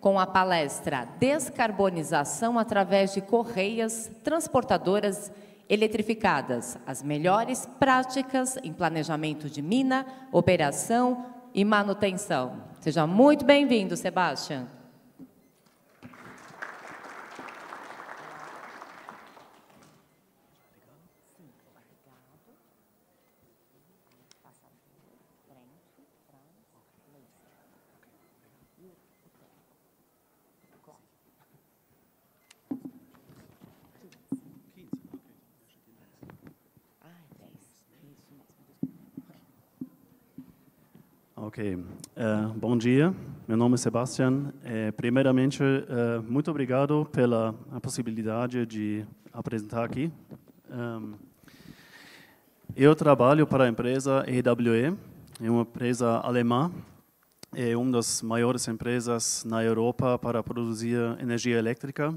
com a palestra Descarbonização através de correias transportadoras eletrificadas: as melhores práticas em planejamento de mina, operação e manutenção. Seja muito bem-vindo, Sebastião. Ok. Uh, bom dia. Meu nome é Sebastian. Eh, primeiramente, uh, muito obrigado pela possibilidade de apresentar aqui. Um, ehm, eu trabalho para a empresa EWE, é uma empresa alemã, é uma das maiores empresas na Europa para produzir energia elétrica.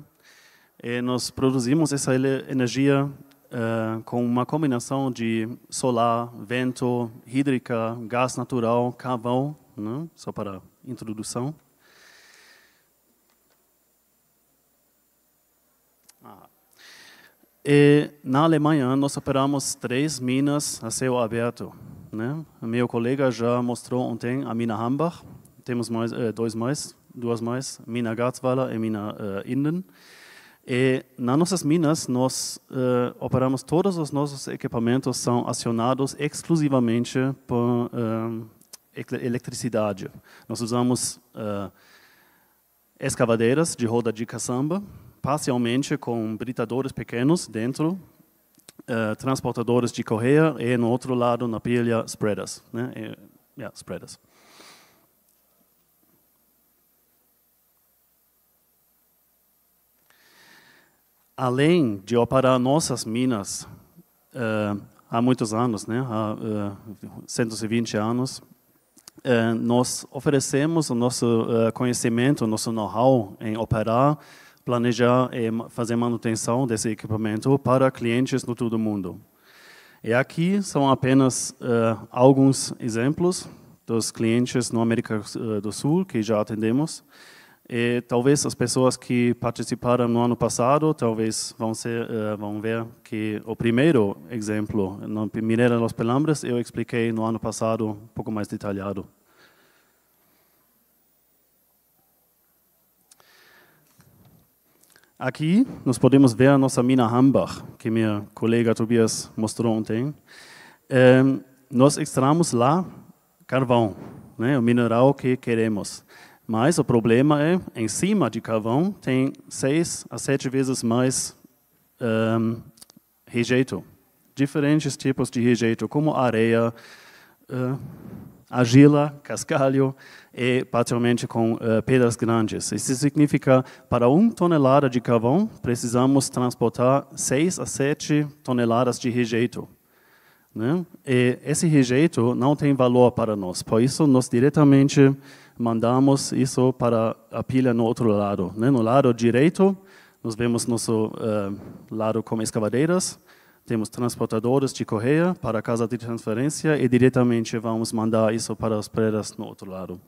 E nós produzimos essa energia eh, com uma combinação de solar, vento, hídrica, gás natural, carvão, né? só para introdução. Ah. E na Alemanha, nós operamos três minas a céu aberto. Né? Meu colega já mostrou ontem a mina Hambach, temos mais, eh, dois mais, duas mais, mina Garzweiler e mina eh, Inden. E nas nossas minas, nós uh, operamos todos os nossos equipamentos são acionados exclusivamente por uh, eletricidade. Nós usamos uh, escavadeiras de roda de caçamba, parcialmente com britadores pequenos dentro, uh, transportadores de correia e, no outro lado, na pilha, spreaders. Né? E, yeah, spreaders. além de operar nossas minas uh, há muitos anos, né, há uh, eh, 120 anos, uh, nós oferecemos o nosso conhecimento, o nosso know-how em operar, planejar e fazer manutenção desse equipamento para clientes no todo o mundo. E aqui são apenas alguns exemplos dos clientes na América do Sul que já atendemos. E talvez as pessoas que participaram no ano passado, talvez vão, ser, uh, vão ver que o primeiro exemplo, na Mineira dos Pelambres, eu expliquei no ano passado um pouco mais detalhado. Aqui nós podemos ver a nossa mina Hambach, que meu colega Tobias mostrou ontem. nós extraímos lá carvão, né, o mineral que queremos. Mas o problema é, em cima de carvão, tem seis a sete vezes mais um, rejeito. Diferentes tipos de rejeito, como areia, uh, argila, cascalho e, particularmente, com uh, pedras grandes. Isso significa, para uma tonelada de carvão, precisamos transportar seis a sete toneladas de rejeito. Né? E esse rejeito não tem valor para nós, por isso nós diretamente mandamos isso para a pilha no outro lado. Né? No lado direito, nós vemos nosso uh, lado com escavadeiras, temos transportadores de correia para a casa de transferência e diretamente vamos mandar isso para as prédios no outro lado.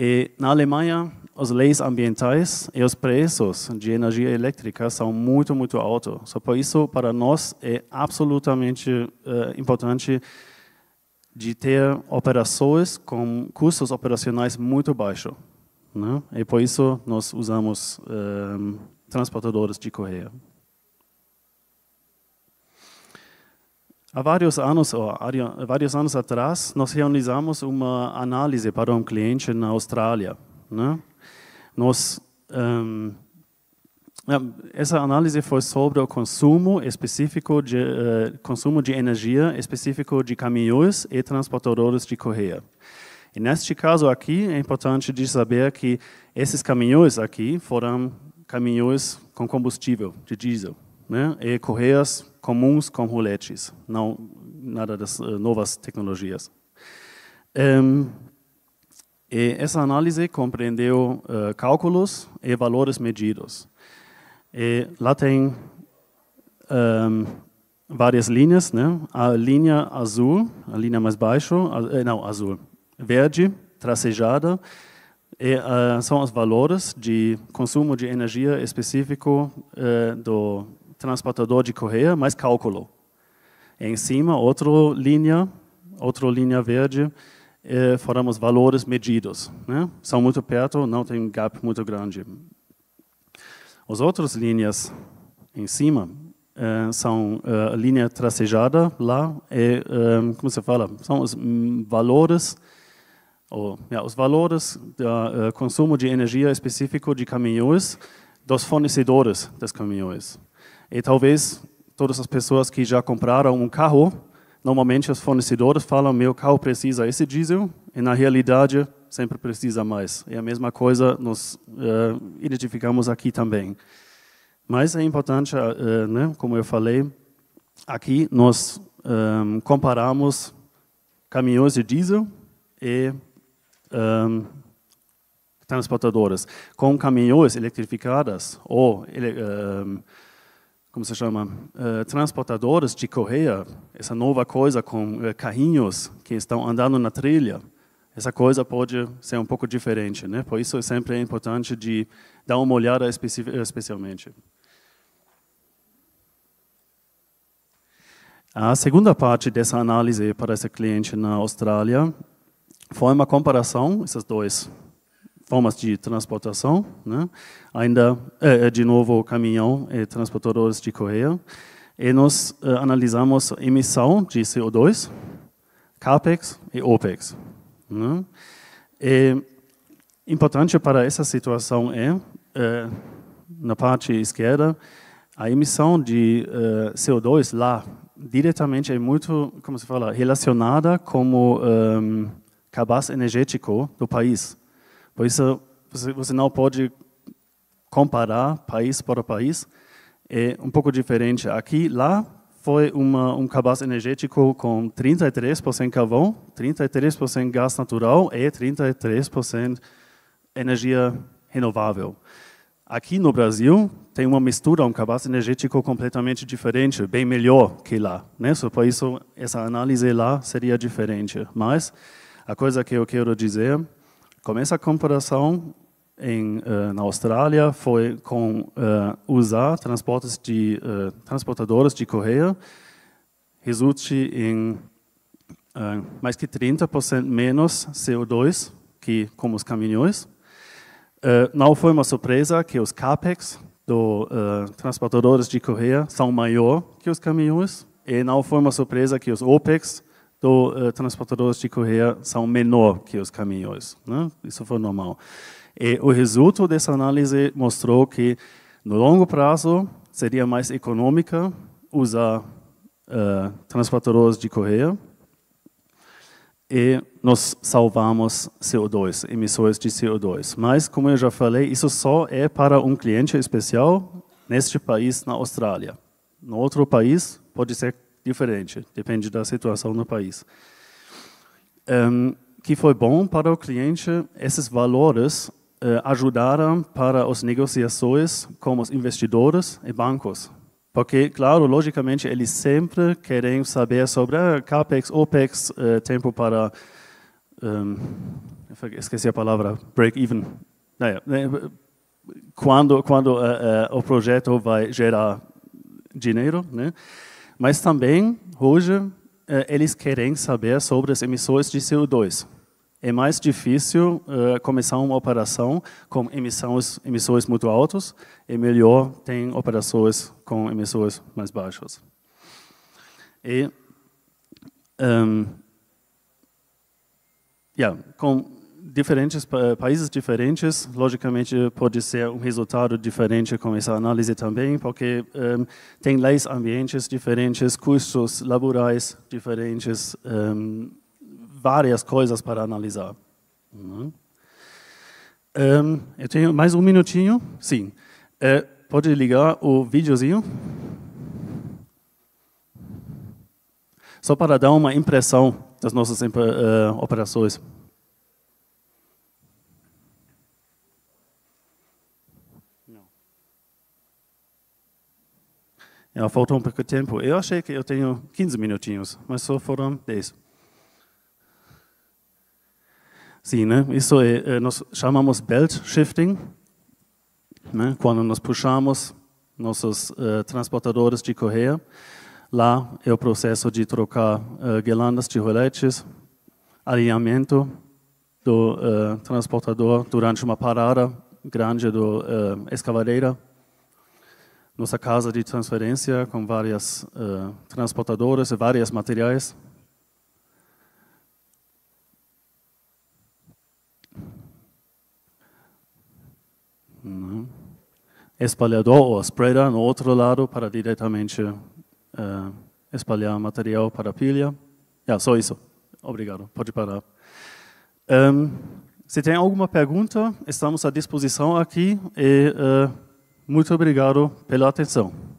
E, na Alemanha, as leis ambientais e os preços de energia elétrica são muito, muito altos. Só por isso, para nós, é absolutamente uh, importante de ter operações com custos operacionais muito baixos. Né? E por isso nós usamos um, eh, transportadores de correia. Há vários anos, ou, há vários anos atrás, nós realizamos uma análise para um cliente na Austrália. Né? Nós um, eh, essa análise foi sobre o consumo específico de uh, consumo de energia específico de caminhões e transportadores de correia. E neste caso aqui é importante de saber que esses caminhões aqui foram caminhões com combustível de diesel, né? E correias comuns com roletes, não nada das uh, novas tecnologias. Um, ehm, essa análise compreendeu uh, cálculos e valores medidos. E lá tem um, ähm, várias linhas, né? A linha azul, a linha mais baixa, eh, não, azul, verde, tracejada, e, uh, são os valores de consumo de energia específico uh, do transportador de correia, mais cálculo. E em cima, outra linha, outra linha verde, eh, foram os valores medidos. Né? São muito perto, não tem gap muito grande. As outras linhas em cima uh, são uh, a linha tracejada lá, é, um, eh, como se fala, são os hum, valores, ou, yeah, os valores do consumo de energia específico de caminhões dos fornecedores dos caminhões. E talvez todas as pessoas que já compraram um carro, normalmente os fornecedores falam, meu carro precisa esse diesel, e na realidade sempre precisa mais. é a mesma coisa nós uh, identificamos aqui também. Mas é importante, uh, né, como eu falei, aqui nós um, comparamos caminhões de diesel e um, transportadoras com caminhões eletrificadas ou ele, um, como se chama uh, transportadoras de correia essa nova coisa com uh, carrinhos que estão andando na trilha essa coisa pode ser um pouco diferente, né? Por isso é sempre importante de dar uma olhada especialmente. A segunda parte dessa análise para esse cliente na Austrália foi uma comparação essas duas formas de transportação, né? ainda é, é de novo caminhão e é, transportadores de correia, e nós analisamos emissão de CO2, capex e opex. Né? E, importante para essa situação é, é, na parte esquerda, a emissão de eh, CO2 lá diretamente é muito, como se fala, relacionada como o eh, cabaz energético do país. Por isso, você não pode comparar país para país. É um pouco diferente aqui, lá, foi uma, um cabaz energético com 33% carvão, 33% gás natural e 33% energia renovável. Aqui no Brasil, tem uma mistura, um cabaz energético completamente diferente, bem melhor que lá. Né? So, por isso, essa análise lá seria diferente. Mas a coisa que eu quero dizer, começa a comparação, em, uh, na Austrália foi com uh, eh, usar transportes de uh, transportadoras de correio, resulte em mais que 30% menos CO2 que com os caminhões. não foi uma surpresa que os capex do transportadores de correio são maior que os caminhões e não foi uma surpresa que os opex do transportadores de correio são menor que os caminhões. Né? Isso foi normal. E o resultado dessa análise mostrou que, no longo prazo, seria mais econômica usar uh, transportadores de correia e nós salvamos CO2, emissões de CO2. Mas, como eu já falei, isso só é para um cliente especial neste país, na Austrália. No outro país, pode ser diferente, depende da situação no país. Um, ehm, que foi bom para o cliente, esses valores eh, ajudaram para as negociações com os investidores e bancos. Porque, claro, logicamente, eles sempre querem saber sobre ah, CAPEX, OPEX, eh, tempo para... Um, ehm, esqueci a palavra, break-even. Ah, é, né, quando, quando uh, uh, o projeto vai gerar dinheiro, né? Mas também, hoje, uh, eles querem saber sobre as emissões de CO2 é mais difícil uh, começar uma operação com emissões, emissões muito altas, e melhor ter operações com emissões mais baixas. E, um, ehm, yeah, com diferentes países diferentes, logicamente pode ser um resultado diferente com essa análise também, porque um, ehm, tem leis ambientes diferentes, custos laborais diferentes, um, ehm, várias coisas para analisar. Uhum. eu tenho mais um minutinho? Sim. É, pode ligar o videozinho? Só para dar uma impressão das nossas eh, operações. faltou um pouco de tempo. Eu achei que eu tenho 15 minutinhos, mas só foram 10. Sim, né? Isso é, eh, nós chamamos belt shifting, né? quando nós puxamos nossos uh, transportadores de correia. Lá é o processo de trocar uh, guirlandas de roletes, alinhamento do uh, transportador durante uma parada grande do escavadeira. Nossa casa de transferência com várias transportadoras e vários materiais espalhador ou spreader no outro lado para diretamente uh, espalhar material para a pilha. Yeah, é, só isso. Obrigado. Pode parar. Um, ehm, se tem alguma pergunta, estamos à disposição aqui e uh, muito obrigado pela atenção.